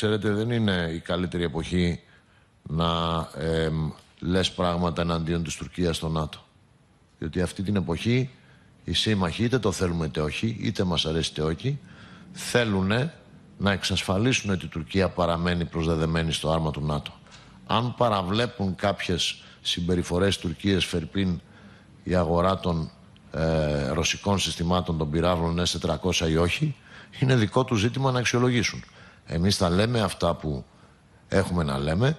Ξέρετε, δεν είναι η καλύτερη εποχή να ε, λες πράγματα εναντίον της Τουρκίας στο ΝΑΤΟ. Διότι αυτή την εποχή οι σύμμαχοι είτε το θέλουμε είτε όχι, είτε μας αρέσει είτε όχι, θέλουν να εξασφαλίσουν ότι η Τουρκία παραμένει προσδεδεμένη στο άρμα του ΝΑΤΟ. Αν παραβλέπουν κάποιες συμπεριφορές Τουρκίας Φερπίν η αγορά των ε, ρωσικών συστημάτων των πυράβλων S-400 ή όχι, είναι δικό τους ζήτημα να αξιολογήσουν. Εμείς θα λέμε αυτά που έχουμε να λέμε